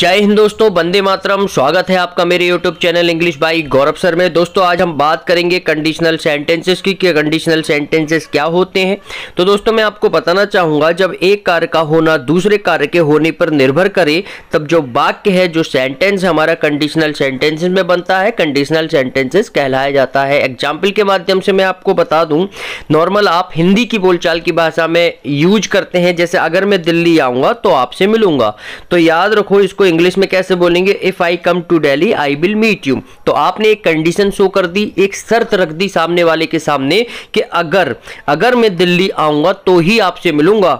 जय हिंद दोस्तों बंदे मातरम स्वागत है आपका मेरे YouTube channel English by Gaurav sir में दोस्तों आज हम बात करेंगे कंडीशनल सेंटेंसेस की कि कंडीशनल सेंटेंसेस क्या होते हैं तो दोस्तों मैं आपको बताना चाहूँगा जब एक कार्य का होना दूसरे कार्य के होने पर निर्भर करे तब जो वाक्य है जो सेंटेंस हमारा कंडीशनल सेंटेंसेस में बनता है कंडीशनल सेंटेंसेस कहलाया जाता है एग्जाम्पल के माध्यम से मैं आपको बता दूँ नॉर्मल आप हिंदी की बोलचाल की भाषा में यूज करते हैं जैसे अगर मैं दिल्ली आऊँगा तो आपसे मिलूंगा तो याद रखो इसको इंग्लिश में कैसे बोलेंगे if I come to Delhi I will meet you तो आपने एक कंडीशन शो कर दी एक शर्त रख दी सामने वाले के सामने कि अगर अगर मैं दिल्ली आऊंगा तो ही आपसे मिलूंगा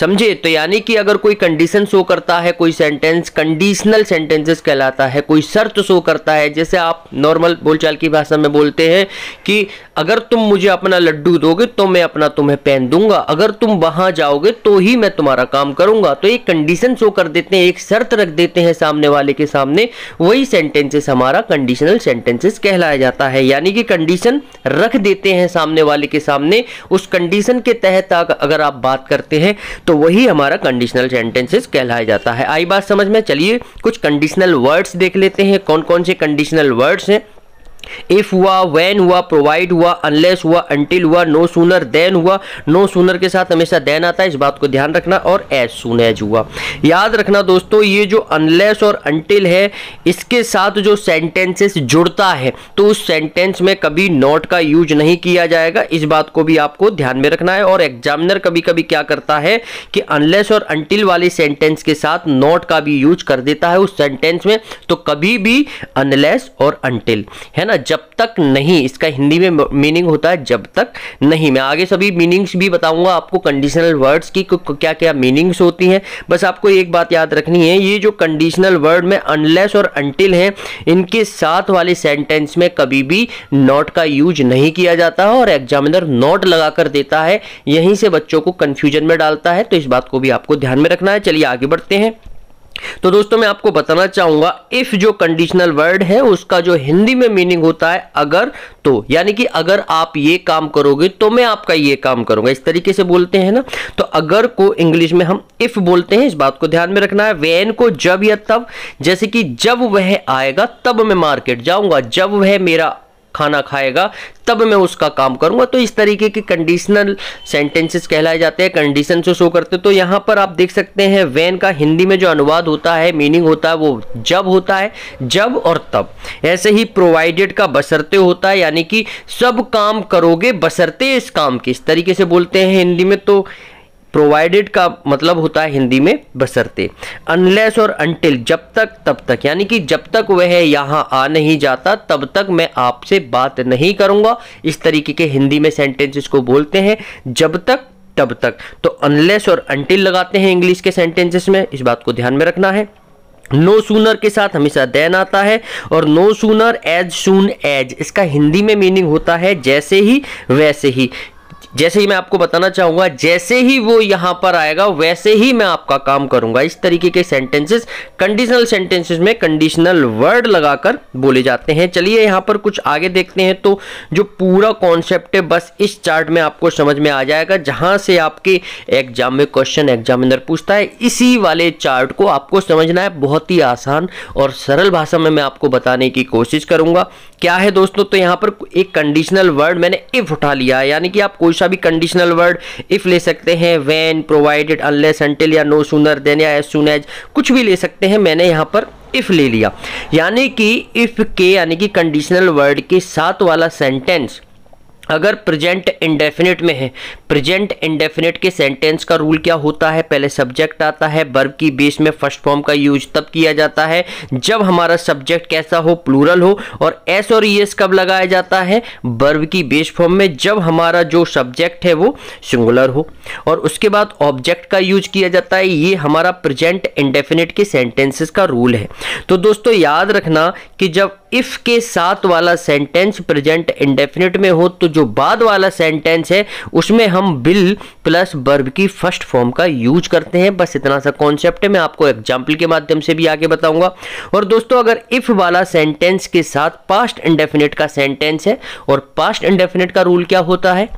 समझे तो यानी कि अगर कोई कंडीशन शो करता है कोई सेंटेंस कंडीशनल सेंटेंसेस कहलाता है कोई शर्त शो करता है जैसे आप नॉर्मल बोलचाल की भाषा में बोलते हैं कि अगर तुम मुझे अपना लड्डू दोगे तो मैं अपना तुम्हें पहन दूंगा अगर तुम वहां जाओगे तो ही मैं तुम्हारा काम करूंगा तो एक कंडीशन शो कर देते हैं एक शर्त रख देते हैं सामने वाले के सामने वही सेंटेंसेस हमारा कंडीशनल सेंटेंसेस कहलाया जाता है यानी कि कंडीशन रख देते हैं सामने वाले के सामने उस कंडीशन के तहत अगर आप बात करते हैं तो वही हमारा कंडीशनल सेंटेंसेस कहलाया जाता है आई बात समझ में चलिए कुछ कंडीशनल वर्ड्स देख लेते हैं कौन कौन से कंडीशनल वर्ड्स हैं इफ़ हुआ वैन हुआ प्रोवाइड हुआ अनलेस हुआ अनटिल हुआ नो सूनर देन हुआ नो सूनर के साथ हमेशा देन आता है इस बात को ध्यान रखना और एज सुन एज हुआ याद रखना दोस्तों ये जो अनलेस और अनटिल है इसके साथ जो सेंटेंसेस जुड़ता है तो उस सेंटेंस में कभी नॉट का यूज नहीं किया जाएगा इस बात को भी आपको ध्यान में रखना है और एग्जामिनर कभी कभी क्या करता है कि अनलेस और अनटिल वाले सेंटेंस के साथ नॉट का भी यूज कर देता है उस सेंटेंस में तो कभी भी अनलेस और अनटिल है ना जब तक नहीं इसका हिंदी में मीनिंग होता है जब तक नहीं मैं आगे सभी मीनिंग्स भी बताऊंगा आपको कंडीशनल वर्ड्स की क्या क्या मीनिंग्स होती हैं बस आपको एक बात याद रखनी है ये जो कंडीशनल वर्ड में अनलेस और अनटिल हैं इनके साथ वाले सेंटेंस में कभी भी नॉट का यूज नहीं किया जाता है और एग्जामिनर नॉट लगा कर देता है यहीं से बच्चों को कन्फ्यूजन में डालता है तो इस बात को भी आपको ध्यान में रखना है चलिए आगे बढ़ते हैं तो दोस्तों मैं आपको बताना चाहूंगा इफ जो कंडीशनल वर्ड है उसका जो हिंदी में मीनिंग होता है अगर तो यानी कि अगर आप ये काम करोगे तो मैं आपका ये काम करूंगा इस तरीके से बोलते हैं ना तो अगर को इंग्लिश में हम इफ बोलते हैं इस बात को ध्यान में रखना है वैन को जब या तब जैसे कि जब वह आएगा तब मैं मार्केट जाऊंगा जब वह मेरा खाना खाएगा तब मैं उसका काम करूंगा तो इस तरीके के कंडीशनल सेंटेंसेस कहलाए जाते हैं कंडीशन से शो करते तो यहाँ पर आप देख सकते हैं वैन का हिंदी में जो अनुवाद होता है मीनिंग होता है वो जब होता है जब और तब ऐसे ही प्रोवाइडेड का बसरते होता है यानी कि सब काम करोगे बसरते इस काम के इस तरीके से बोलते हैं हिंदी में तो प्रोवाइडेड का मतलब होता है हिंदी में बसरते अनलेस और अनटिल जब तक तब तक यानी कि जब तक वह यहाँ आ नहीं जाता तब तक मैं आपसे बात नहीं करूँगा इस तरीके के हिंदी में सेंटेंस इसको बोलते हैं जब तक तब तक तो अनलेस और अनटिल लगाते हैं इंग्लिश के सेंटेंसेस में इस बात को ध्यान में रखना है नो no सूनर के साथ हमेशा दैन आता है और no sooner as soon as इसका हिंदी में मीनिंग होता है जैसे ही वैसे ही जैसे ही मैं आपको बताना चाहूंगा जैसे ही वो यहां पर आएगा वैसे ही मैं आपका काम करूंगा इस तरीके के सेंटेंसेस कंडीशनल सेंटेंसेस में कंडीशनल वर्ड लगाकर बोले जाते हैं चलिए यहां पर कुछ आगे देखते हैं तो जो पूरा कॉन्सेप्ट है बस इस चार्ट में आपको समझ में आ जाएगा जहां से आपके एग्जाम में क्वेश्चन एग्जामिनर पूछता है इसी वाले चार्ट को आपको समझना है बहुत ही आसान और सरल भाषा में मैं आपको बताने की कोशिश करूंगा क्या है दोस्तों तो यहां पर एक कंडीशनल वर्ड मैंने इफ उठा लिया यानी कि आप कोई सा भी कंडीशनल वर्ड इफ ले सकते हैं वैन प्रोवाइडेड अनलेस एंटिल या नो सुनर देन या एज सुन एज कुछ भी ले सकते हैं मैंने यहाँ पर इफ़ ले लिया यानी कि इफ़ के यानी कि कंडीशनल वर्ड के साथ वाला सेंटेंस अगर प्रेजेंट इंडेफिनिट में है प्रेजेंट इंडेफिनिट के सेंटेंस का रूल क्या होता है पहले सब्जेक्ट आता है वर्ब की बेस में फर्स्ट फॉर्म का यूज तब किया जाता है जब हमारा सब्जेक्ट कैसा हो प्लूरल हो और एस और ई कब लगाया जाता है वर्ब की बेस फॉर्म में जब हमारा जो सब्जेक्ट है वो सिंगुलर हो और उसके बाद ऑब्जेक्ट का यूज किया जाता है ये हमारा प्रजेंट इंडेफिनिट के सेंटेंसेस का रूल है तो दोस्तों याद रखना कि जब इफ़ के साथ वाला सेंटेंस प्रजेंट इंडेफिनिट में हो तो जो बाद वाला सेंटेंस है उसमें हम बिल प्लस बर्ब की फर्स्ट फॉर्म का यूज करते हैं बस इतना सा कॉन्सेप्ट है मैं आपको एग्जाम्पल के माध्यम से भी आगे बताऊंगा और दोस्तों अगर इफ वाला सेंटेंस के साथ पास्ट इंडेफिनेट का सेंटेंस है और पास्ट इंडेफिनेट का रूल क्या होता है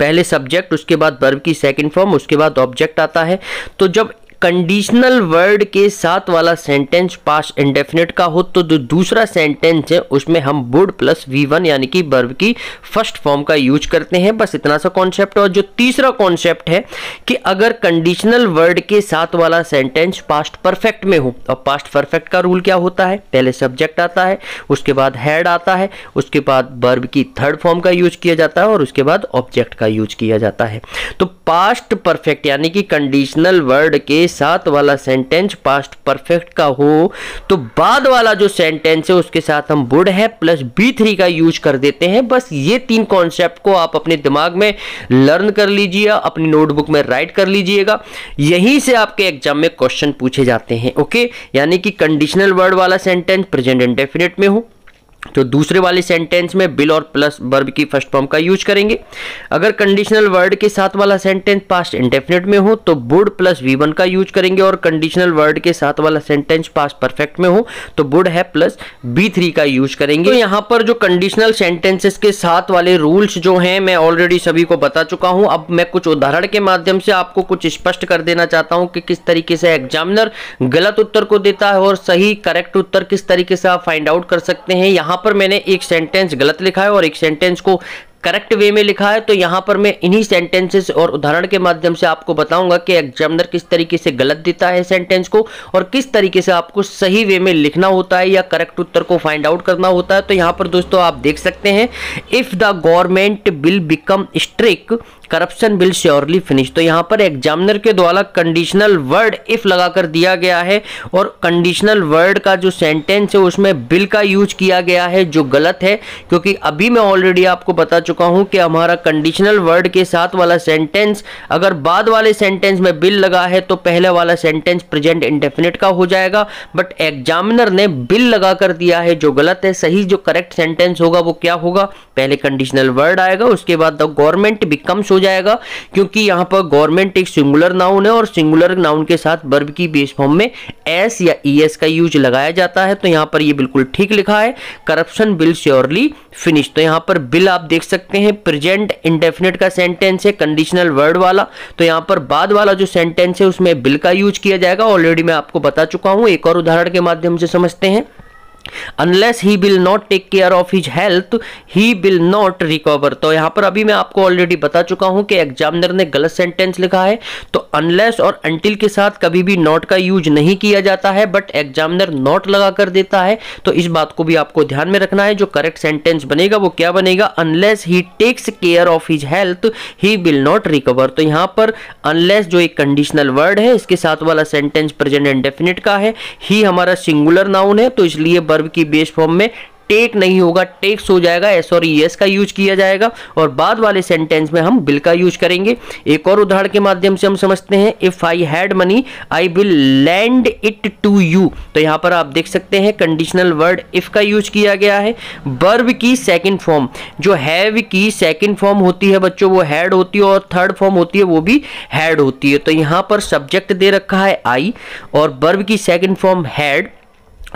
पहले सब्जेक्ट उसके बाद बर्ब की सेकंड फॉर्म उसके बाद ऑब्जेक्ट आता है तो जब कंडीशनल वर्ड के साथ वाला सेंटेंस पास इंडेफिनेट का हो तो जो दूसरा सेंटेंस है उसमें हम वुड प्लस वी वन यानी कि वर्ब की फर्स्ट फॉर्म का यूज करते हैं बस इतना सा कॉन्सेप्ट और जो तीसरा कॉन्सेप्ट है कि अगर कंडीशनल वर्ड के साथ वाला सेंटेंस पास्ट परफेक्ट में हो और पास्ट परफेक्ट का रूल क्या होता है पहले सब्जेक्ट आता है उसके बाद हैड आता है उसके बाद वर्ब की थर्ड फॉर्म का यूज किया जाता है और उसके बाद ऑब्जेक्ट का यूज किया जाता है तो पास्ट परफेक्ट यानी कि कंडीशनल वर्ड के साथ वाला सेंटेंस पास्ट परफेक्ट का हो तो बाद वाला जो सेंटेंस है उसके साथ हम वुड है प्लस बी थ्री का यूज कर देते हैं बस ये तीन कॉन्सेप्ट को आप अपने दिमाग में लर्न कर लीजिए अपनी नोटबुक में राइट कर लीजिएगा यहीं से आपके एग्जाम में क्वेश्चन पूछे जाते हैं ओके यानी कि कंडीशनल वर्ड वाला सेंटेंस प्रेजेंट इंडेफिनेट में हो तो दूसरे वाले सेंटेंस में बिल और प्लस वर्ब की फर्स्ट फॉर्म का यूज करेंगे अगर कंडीशनल वर्ड के साथ वाला सेंटेंस पास्ट इंडेफिनेट में हो तो बुड प्लस वी वन का यूज करेंगे और कंडीशनल वर्ड के साथ वाला सेंटेंस पास्ट परफेक्ट में हो तो बुड है प्लस बी थ्री का यूज करेंगे तो यहाँ पर जो कंडीशनल सेंटेंसेस के साथ वाले रूल्स जो हैं मैं ऑलरेडी सभी को बता चुका हूँ अब मैं कुछ उदाहरण के माध्यम से आपको कुछ स्पष्ट कर देना चाहता हूँ कि किस तरीके से एग्जामिनर गलत उत्तर को देता है और सही करेक्ट उत्तर किस तरीके से आप फाइंड आउट कर सकते हैं यहाँ यहां पर मैंने एक सेंटेंस गलत लिखा है और एक सेंटेंस को करेक्ट वे में लिखा है तो यहाँ पर मैं इन्हीं सेंटेंसेस और उदाहरण के माध्यम से आपको बताऊंगा कि एग्जामिनर किस तरीके से गलत देता है सेंटेंस को और किस तरीके से आपको सही वे में लिखना होता है या करेक्ट उत्तर को फाइंड आउट करना होता है तो यहाँ पर दोस्तों आप देख सकते हैं if the government will become strict corruption will surely finish तो यहाँ पर एग्जामिनर के द्वारा कंडीशनल वर्ड इफ लगाकर दिया गया है और कंडीशनल वर्ड का जो सेंटेंस है उसमें बिल का यूज किया गया है जो गलत है क्योंकि अभी मैं ऑलरेडी आपको बता चुका हूँ कि हमारा कंडीशनल वर्ड के साथ वाला सेंटेंस अगर बाद वाले सेंटेंस में बिल लगा है तो पहले वाला सेंटेंस प्रेजेंट इंडेफिनिट का हो जाएगा बट एग्जामिनर ने बिल लगा कर दिया है जो गलत है सही जो करेक्ट सेंटेंस होगा वो क्या होगा पहले कंडीशनल वर्ड आएगा उसके बाद द गवर्नमेंट बिकम्स हो जाएगा क्योंकि यहाँ पर गवर्नमेंट एक सिंगुलर नाउन है और सिंगुलर नाउन के साथ बर्ब की बेस फॉर्म में एस या ई एस का यूज लगाया जाता है तो यहाँ पर ये बिल्कुल ठीक लिखा है करप्शन बिल श्योरली फिनिश तो यहाँ पर बिल आप देख सकते हैं प्रेजेंट इंडेफिनेट का सेंटेंस है कंडीशनल वर्ड वाला तो यहाँ पर बाद वाला जो सेंटेंस है उसमें बिल का यूज किया जाएगा ऑलरेडी मैं आपको बता चुका हूँ एक और उदाहरण के माध्यम से समझते हैं unless he will not take care of his health he will not recover तो यहां पर अभी मैं आपको ऑलरेडी बता चुका हूं कि एग्जामिनर ने गलत सेंटेंस लिखा है तो अनलेस और अंटिल के साथ कभी भी नॉट का यूज नहीं किया जाता है बट एग्जामिनर नॉट लगा कर देता है तो इस बात को भी आपको ध्यान में रखना है जो करेक्ट सेंटेंस बनेगा वो क्या बनेगा unless he takes care of his health he will not recover तो यहां पर अनलेस जो एक कंडीशनल वर्ड है इसके साथ वाला सेंटेंस प्रेजेंट एंड डेफिनेट का है ही हमारा सिंगुलर नाउन है तो इसलिए वर्ब की बेस फॉर्म में टेक नहीं होगा टेक्स हो जाएगा एस और ई का यूज किया जाएगा और बाद वाले सेंटेंस में हम बिल का यूज करेंगे एक और उदाहरण के माध्यम से हम समझते हैं if I had money I will lend it to you तो यहां पर आप देख सकते हैं कंडीशनल वर्ड इफ का यूज किया गया है वर्ब की सेकंड फॉर्म जो हैव की सेकंड फॉर्म होती है बच्चों वो हैड होती है और थर्ड फॉर्म होती है वो भी हैड होती है तो यहां पर सब्जेक्ट दे रखा है आई और वर्ब की सेकेंड फॉर्म हैड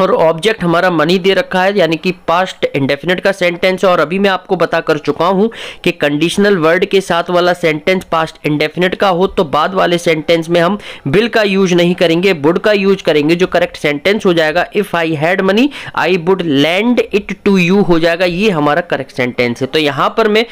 और ऑब्जेक्ट हमारा मनी दे रखा है यानी कि पास्ट इंडेफिनेट का सेंटेंस है और अभी मैं आपको बता कर चुका हूं कि कंडीशनल वर्ड के साथ वाला सेंटेंस पास्ट इंडेफिनेट का हो तो बाद वाले सेंटेंस में हम बिल का यूज नहीं करेंगे बुड का यूज करेंगे जो करेक्ट सेंटेंस हो जाएगा if I had money I would lend it to you हो जाएगा ये हमारा करेक्ट सेंटेंस है तो यहां पर मैं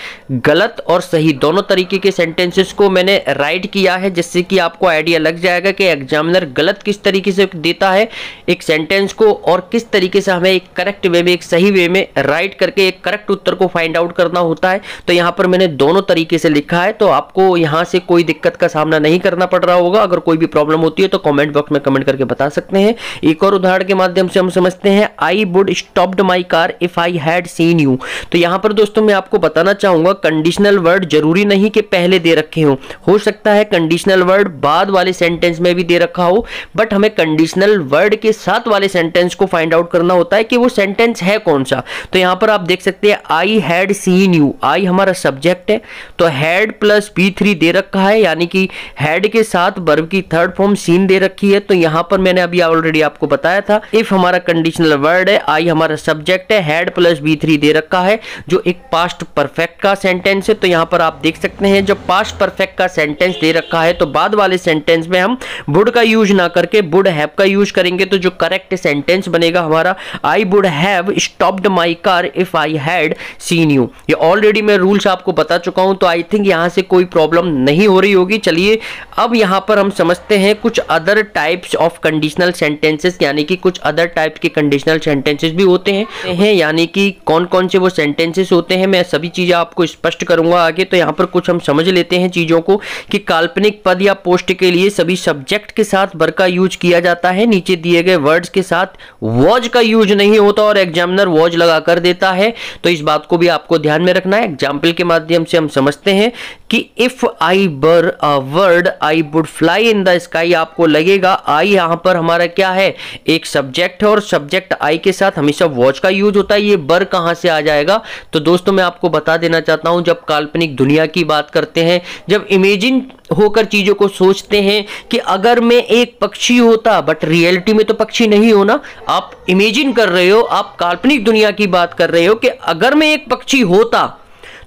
गलत और सही दोनों तरीके के सेंटेंसेस को मैंने राइट किया है जिससे कि आपको आइडिया लग जाएगा कि एग्जामिनर गलत किस तरीके से देता है एक सेंटेंस को और किस तरीके से हमें एक करेक्ट वे में एक सही वे में राइट करके एक करेक्ट उत्तर को फाइंड आउट करना होता है तो यहाँ पर मैंने दोनों तरीके से लिखा है तो आपको यहाँ से कोई दिक्कत का सामना नहीं करना पड़ रहा होगा अगर कोई भी प्रॉब्लम होती है तो कॉमेंट बॉक्स में कमेंट करके बता सकते हैं एक और उदाहरण के माध्यम से हम समझते हैं I would stopped my car if I had seen you तो यहाँ पर दोस्तों मैं आपको बताना चाहूंगा कंडीशनल वर्ड जरूरी नहीं कि पहले दे रखे हो हो सकता है कंडीशनल वर्ड बाद वाले सेंटेंस में भी दे रखा हो बट हमें कंडीशनल वर्ड के साथ वाले सेंटेंस सेंटेंस को फाइंड आउट करना होता है कि वो सेंटेंस है कौन सा तो यहां पर आप देख सकते हैं I had seen you I हमारा सब्जेक्ट है तो हैड प्लस बी थ्री दे रखा है यानी कि हैड के साथ वर्ब की थर्ड फॉर्म सीन दे रखी है तो यहां पर मैंने अभी ऑलरेडी आपको बताया था इफ हमारा कंडीशनल वर्ड है आई हमारा सब्जेक्ट है हैड प्लस बी थ्री दे रखा है जो एक पास्ट परफेक्ट का सेंटेंस है तो यहां पर आप देख सकते हैं जो पास्ट परफेक्ट का सेंटेंस दे रखा है तो बाद वाले सेंटेंस में हम वुड का यूज ना करके वुड हैव का यूज करेंगे तो जो करेक्ट सेंटेंस टेंस बनेगा हमारा I would have stopped my car if I had seen you ये ऑलरेडी मैं रूल्स आपको बता चुका हूं तो आई थिंक यहां से कोई प्रॉब्लम नहीं हो रही होगी चलिए अब यहां पर हम समझते हैं कुछ other types of conditional sentences यानी कि कुछ अदर टाइप्स के कंडीशनल सेंटेंसेस भी होते हैं हैं यानी कि कौन कौन से वो सेंटेंसेस होते हैं मैं सभी चीज़ें आपको स्पष्ट करूंगा आगे तो यहां पर कुछ हम समझ लेते हैं चीज़ों को कि काल्पनिक पद या पोस्ट के लिए सभी सब्जेक्ट के साथ वर्ग का यूज किया जाता है नीचे दिए गए वर्ड्स के साथ वॉज का यूज नहीं होता और एग्जामिनर वॉज लगा कर देता है तो इस बात को भी आपको ध्यान में रखना है एग्जाम्पल के माध्यम से हम समझते हैं कि if I were a bird I would fly in the sky आपको लगेगा आई यहां पर हमारा क्या है एक सब्जेक्ट है और सब्जेक्ट आई के साथ हमेशा वॉच का यूज होता है ये बर कहां से आ जाएगा तो दोस्तों मैं आपको बता देना चाहता हूं जब काल्पनिक दुनिया की बात करते हैं जब इमेजिन होकर चीज़ों को सोचते हैं कि अगर मैं एक पक्षी होता बट रियलिटी में तो पक्षी नहीं होना आप इमेजिन कर रहे हो आप काल्पनिक दुनिया की बात कर रहे हो कि अगर मैं एक पक्षी होता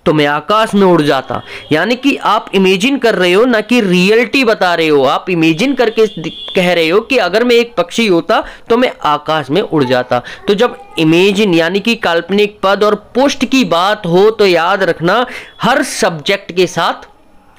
तो मैं आकाश में उड़ जाता यानी कि आप इमेजिन कर रहे हो ना कि रियलिटी बता रहे हो आप इमेजिन करके कह रहे हो कि अगर मैं एक पक्षी होता तो मैं आकाश में उड़ जाता तो जब इमेजिन यानी कि काल्पनिक पद और पोस्ट की बात हो तो याद रखना हर सब्जेक्ट के साथ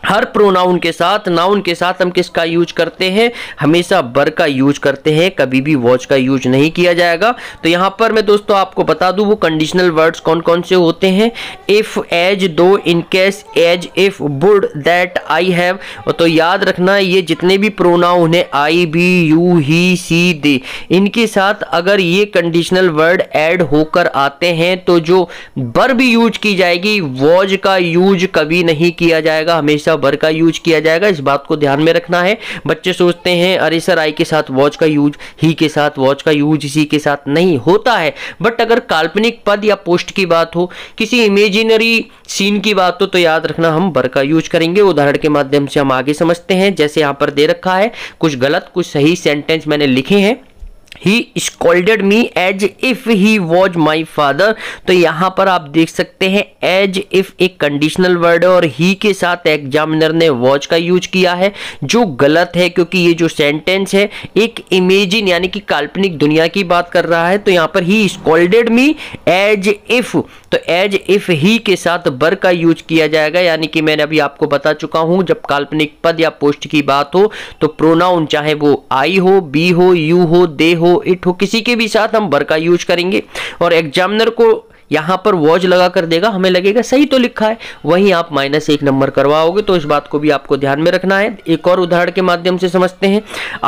हर प्रोनाउन के साथ नाउन के साथ हम किसका यूज करते हैं हमेशा बर का यूज करते हैं कभी भी वॉच का यूज नहीं किया जाएगा तो यहाँ पर मैं दोस्तों आपको बता दूँ वो कंडीशनल वर्ड्स कौन कौन से होते हैं if as though in case as if would that I have तो याद रखना ये जितने भी प्रोनाउन है आई बी यू ही सी दे इनके साथ अगर ये कंडीशनल वर्ड एड होकर आते हैं तो जो बर भी यूज की जाएगी वॉज का यूज कभी नहीं किया जाएगा हमेशा हिस्सा भर का यूज किया जाएगा इस बात को ध्यान में रखना है बच्चे सोचते हैं अरे सर आई के साथ वॉच का यूज ही के साथ वॉच का यूज इसी के साथ नहीं होता है बट अगर काल्पनिक पद या पोस्ट की बात हो किसी इमेजिनरी सीन की बात हो तो याद रखना हम भर का यूज करेंगे उदाहरण के माध्यम से हम आगे समझते हैं जैसे यहाँ पर दे रखा है कुछ गलत कुछ सही सेंटेंस मैंने लिखे हैं he scolded me as if he was my father तो यहाँ पर आप देख सकते हैं एज इफ एक कंडीशनल वर्ड है और ही के साथ एग्जामिनर ने वॉच का यूज किया है जो गलत है क्योंकि ये जो सेंटेंस है एक इमेजिन यानी कि काल्पनिक दुनिया की बात कर रहा है तो यहाँ पर he scolded me as if तो एज इफ ही के साथ बर का यूज किया जाएगा यानी कि मैंने अभी आपको बता चुका हूं जब काल्पनिक पद या पोस्ट की बात हो तो प्रोनाउन चाहे वो आई हो बी हो यू हो दे हो इट हो किसी के भी साथ हम बर का यूज करेंगे और एग्जामिनर को यहाँ पर वॉज लगा कर देगा हमें लगेगा सही तो लिखा है वहीं आप माइनस एक नंबर करवाओगे तो इस बात को भी आपको ध्यान में रखना है एक और उदाहरण के माध्यम से समझते हैं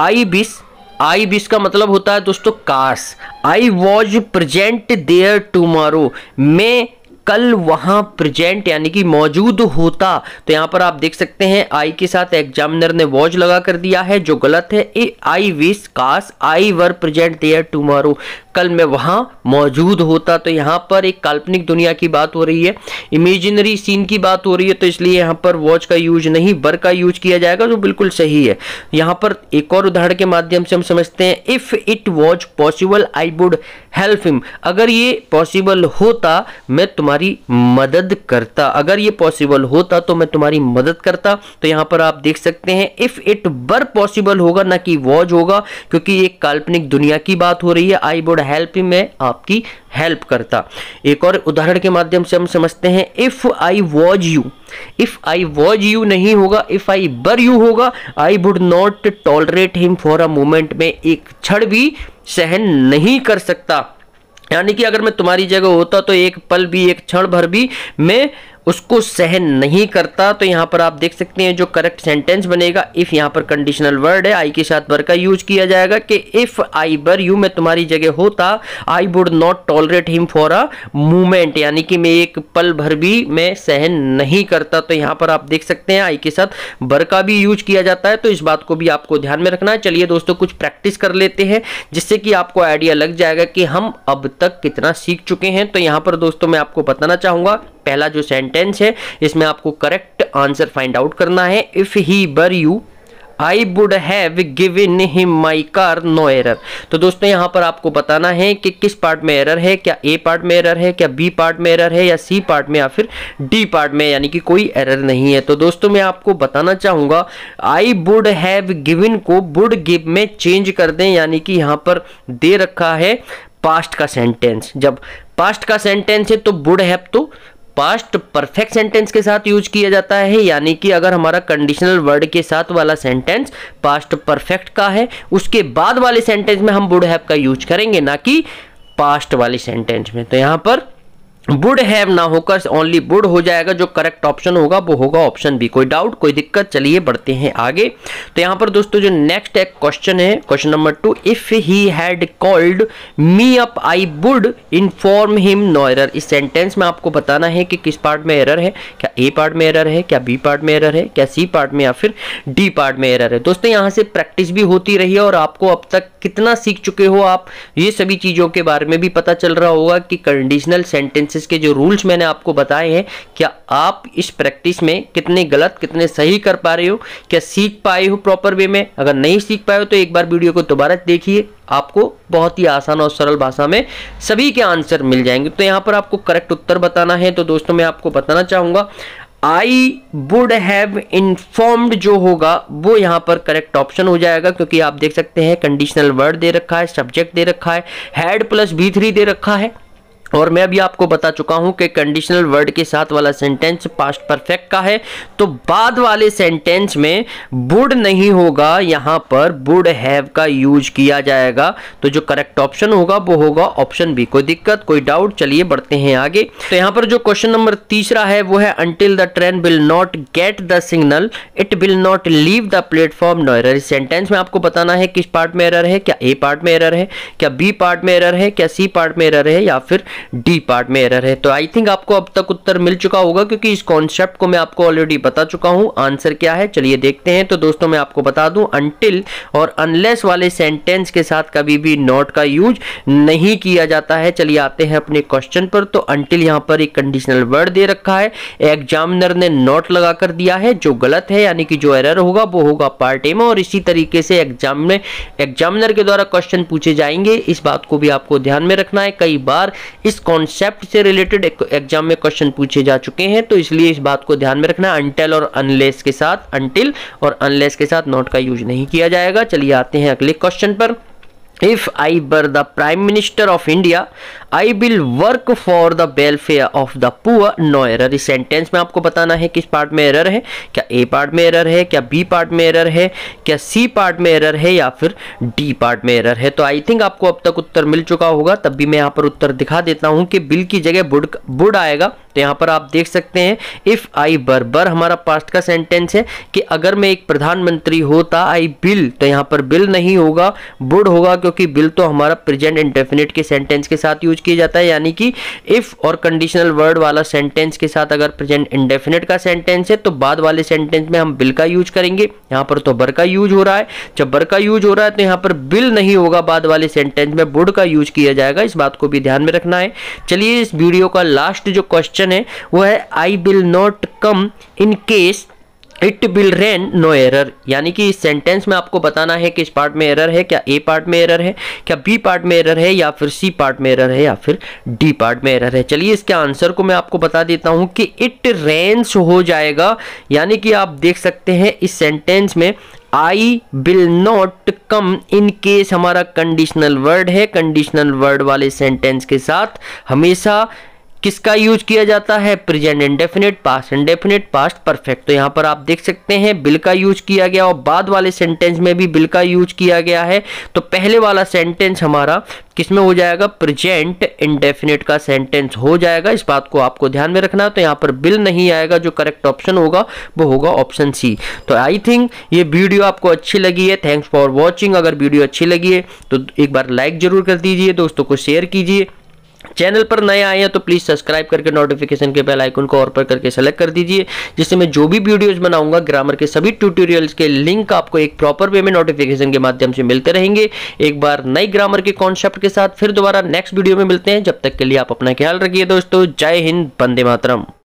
आई बीस आई भी का मतलब होता है दोस्तों काश I was present there tomorrow मैं कल वहां प्रेजेंट यानी कि मौजूद होता तो यहां पर आप देख सकते हैं आई के साथ एग्जामिनर ने वॉच लगा कर दिया है जो गलत है ए आई विश कास I were present there tomorrow कल मैं वहां मौजूद होता तो यहां पर एक काल्पनिक दुनिया की बात हो रही है इमेजिनरी सीन की बात हो रही है तो इसलिए यहां पर वॉच का यूज नहीं बर का यूज किया जाएगा जो बिल्कुल सही है यहां पर एक और उदाहरण के माध्यम से हम समझते हैं if it was possible I would help him अगर ये पॉसिबल होता मैं तुम्हारे तुम्हारी मदद करता अगर ये पॉसिबल होता तो मैं तुम्हारी मदद करता तो यहां पर आप देख सकते हैं इफ़ इट बर पॉसिबल होगा ना कि वॉज होगा क्योंकि एक काल्पनिक दुनिया की बात हो रही है आई वुड हेल्प मैं आपकी हेल्प करता एक और उदाहरण के माध्यम से हम समझते हैं if I was you if I was you नहीं होगा इफ आई बर यू होगा I would not tolerate him for a moment में एक क्षण भी सहन नहीं कर सकता यानी कि अगर मैं तुम्हारी जगह होता तो एक पल भी एक क्षण भर भी मैं उसको सहन नहीं करता तो यहाँ पर आप देख सकते हैं जो करेक्ट सेंटेंस बनेगा इफ़ यहाँ पर कंडीशनल वर्ड है आई के साथ बर का यूज किया जाएगा कि इफ़ आई बर यू मैं तुम्हारी जगह होता I would not tolerate him for a moment यानी कि मैं एक पल भर भी मैं सहन नहीं करता तो यहाँ पर आप देख सकते हैं आई के साथ बर का भी यूज किया जाता है तो इस बात को भी आपको ध्यान में रखना है चलिए दोस्तों कुछ प्रैक्टिस कर लेते हैं जिससे कि आपको आइडिया लग जाएगा कि हम अब तक कितना सीख चुके हैं तो यहाँ पर दोस्तों मैं आपको बताना चाहूँगा पहला जो सेंटेंस है इसमें आपको करेक्ट आंसर फाइंड आउट करना है if he were you I would have given him my car no error. तो दोस्तों यहाँ पर आपको बताना है कि किस पार्ट में एरर है क्या ए पार्ट में एरर है क्या बी पार्ट में एरर है या सी पार्ट में या फिर डी पार्ट में यानी कि कोई एरर नहीं है तो दोस्तों मैं आपको बताना चाहूँगा I would have given को would give में चेंज कर दें यानी कि यहाँ पर दे रखा है पास्ट का सेंटेंस जब पास्ट का सेंटेंस है तो बुड हैव तो पास्ट परफेक्ट सेंटेंस के साथ यूज किया जाता है यानी कि अगर हमारा कंडीशनल वर्ड के साथ वाला सेंटेंस पास्ट परफेक्ट का है उसके बाद वाले सेंटेंस में हम वुड हैव का यूज करेंगे ना कि पास्ट वाले सेंटेंस में तो यहाँ पर वुड हैव ना होकर ओनली वुड हो जाएगा जो करेक्ट ऑप्शन होगा वो होगा ऑप्शन बी कोई डाउट कोई दिक्कत चलिए बढ़ते हैं आगे तो यहाँ पर दोस्तों जो नेक्स्ट एक क्वेश्चन है question number two if he had called me up I would inform him no error इस सेंटेंस में आपको बताना है कि किस पार्ट में एरर है क्या ए पार्ट में एरर है क्या बी पार्ट में एरर है क्या सी पार्ट में या फिर डी पार्ट में एरर है दोस्तों यहाँ से प्रैक्टिस भी होती रही है और आपको अब तक कितना सीख चुके हो आप ये सभी चीज़ों के बारे में भी पता चल रहा होगा कि कंडीशनल सेंटेंसेस के जो रूल्स मैंने आपको बताए हैं क्या आप इस प्रैक्टिस में कितने गलत कितने सही कर पा रहे हो क्या सीख पाए हो प्रॉपर वे में अगर नहीं सीख पाए हो तो एक बार वीडियो को दोबारा देखिए आपको बहुत ही आसान और सरल भाषा में सभी के आंसर मिल जाएंगे तो यहाँ पर आपको करेक्ट उत्तर बताना है तो दोस्तों मैं आपको बताना चाहूँगा आई वुड हैव इन्फॉर्म्ड जो होगा वो यहाँ पर करेक्ट ऑप्शन हो जाएगा क्योंकि आप देख सकते हैं कंडीशनल वर्ड दे रखा है सब्जेक्ट दे रखा है हैड प्लस बी थ्री दे रखा है और मैं भी आपको बता चुका हूं कि कंडीशनल वर्ड के साथ वाला सेंटेंस पास्ट परफेक्ट का है तो बाद वाले सेंटेंस में बुड नहीं होगा यहां पर बुड हैव का यूज किया जाएगा तो जो करेक्ट ऑप्शन होगा वो होगा ऑप्शन बी कोई दिक्कत कोई डाउट चलिए बढ़ते हैं आगे तो यहां पर जो क्वेश्चन नंबर तीसरा है वो है until the train will not get the signal it will not leave the platform no error इस सेंटेंस में आपको बताना है किस पार्ट में एरर है क्या ए पार्ट में एरर है क्या बी पार्ट में एरर है क्या सी पार्ट में एरर है या फिर डी पार्ट में एरर है तो आई थिंक आपको अब तक उत्तर मिल चुका होगा क्योंकि इस कॉन्सेप्ट को मैं आपको ऑलरेडी बता चुका हूं आंसर क्या है चलिए देखते हैं तो दोस्तों मैं आपको बता दूं अनटिल और अनलेस वाले सेंटेंस के साथ कभी भी नॉट का यूज नहीं किया जाता है चलिए आते हैं अपने क्वेश्चन पर तो अनटिल यहां पर एक कंडीशनल वर्ड दे रखा है एग्जामिनर ने नॉट लगा कर दिया है जो गलत है यानी कि जो एरर होगा वो होगा पार्ट ए में और इसी तरीके से एग्जाम में एग्जामिनर के द्वारा क्वेश्चन पूछे जाएंगे इस बात को भी आपको ध्यान में रखना है कई बार इस कॉन्सेप्ट से रिलेटेड एग्जाम में क्वेश्चन पूछे जा चुके हैं तो इसलिए इस बात को ध्यान में रखना अंटेल और अनलेस के साथ अंटिल और अनलेस के साथ नॉट का यूज नहीं किया जाएगा चलिए आते हैं अगले क्वेश्चन पर if i were the prime minister of india i will work for the welfare of the poor no error इस सेंटेंस में आपको बताना है किस पार्ट में एरर है क्या ए पार्ट में एरर है क्या बी पार्ट में एरर है क्या सी पार्ट में एरर है या फिर डी पार्ट में एरर है तो आई थिंक आपको अब तक उत्तर मिल चुका होगा तब भी मैं यहाँ पर उत्तर दिखा देता हूँ कि बिल की जगह बुड बुड आएगा तो यहाँ पर आप देख सकते हैं इफ़ आई बर बर हमारा पास्ट का सेंटेंस है कि अगर मैं एक प्रधानमंत्री होता आई बिल तो यहाँ पर बिल नहीं होगा बुड होगा क्योंकि बिल तो हमारा प्रेजेंट इंडेफिनेट के सेंटेंस के साथ यूज किया जाता है यानी कि इफ़ और कंडीशनल वर्ड वाला सेंटेंस के साथ अगर प्रेजेंट इंडेफिनेट का सेंटेंस है तो बाद वाले सेंटेंस में हम बिल का यूज करेंगे यहाँ पर तो बर का यूज हो रहा है जब बर का यूज हो रहा है तो यहाँ पर बिल नहीं होगा बाद वाले सेंटेंस में बुड का यूज किया जाएगा इस बात को भी ध्यान में रखना है चलिए इस वीडियो का लास्ट जो क्वेश्चन क्वेश्चन है वो है I will not come in case it will rain no error यानी कि इस सेंटेंस में आपको बताना है कि इस पार्ट में एरर है क्या ए पार्ट में एरर है क्या बी पार्ट में एरर है या फिर सी पार्ट में एरर है या फिर डी पार्ट में एरर है चलिए इसके आंसर को मैं आपको बता देता हूँ कि इट रेन्स हो जाएगा यानी कि आप देख सकते हैं इस सेंटेंस में I will not come in case हमारा कंडीशनल वर्ड है कंडीशनल वर्ड वाले सेंटेंस के साथ हमेशा किसका यूज किया जाता है present indefinite past indefinite past perfect तो यहाँ पर आप देख सकते हैं बिल का यूज किया गया और बाद वाले सेंटेंस में भी बिल का यूज किया गया है तो पहले वाला सेंटेंस हमारा किसमें हो जाएगा प्रेजेंट इंडेफिनिट का सेंटेंस हो जाएगा इस बात को आपको ध्यान में रखना तो यहाँ पर बिल नहीं आएगा जो करेक्ट ऑप्शन होगा वो होगा ऑप्शन सी तो आई थिंक ये वीडियो आपको अच्छी लगी है थैंक्स फॉर वॉचिंग अगर वीडियो अच्छी लगी है तो एक बार लाइक जरूर कर दीजिए दोस्तों को शेयर कीजिए चैनल पर नए आए हैं तो प्लीज़ सब्सक्राइब करके नोटिफिकेशन के बेल आइकन को और पर करके सेलेक्ट कर दीजिए जिससे मैं जो भी वीडियोस बनाऊंगा ग्रामर के सभी ट्यूटोरियल्स के लिंक आपको एक प्रॉपर वे में नोटिफिकेशन के माध्यम से मिलते रहेंगे एक बार नए ग्रामर के कॉन्सेप्ट के साथ फिर दोबारा नेक्स्ट वीडियो में मिलते हैं जब तक के लिए आप अपना ख्याल रखिए दोस्तों जय हिंद बंदे मातरम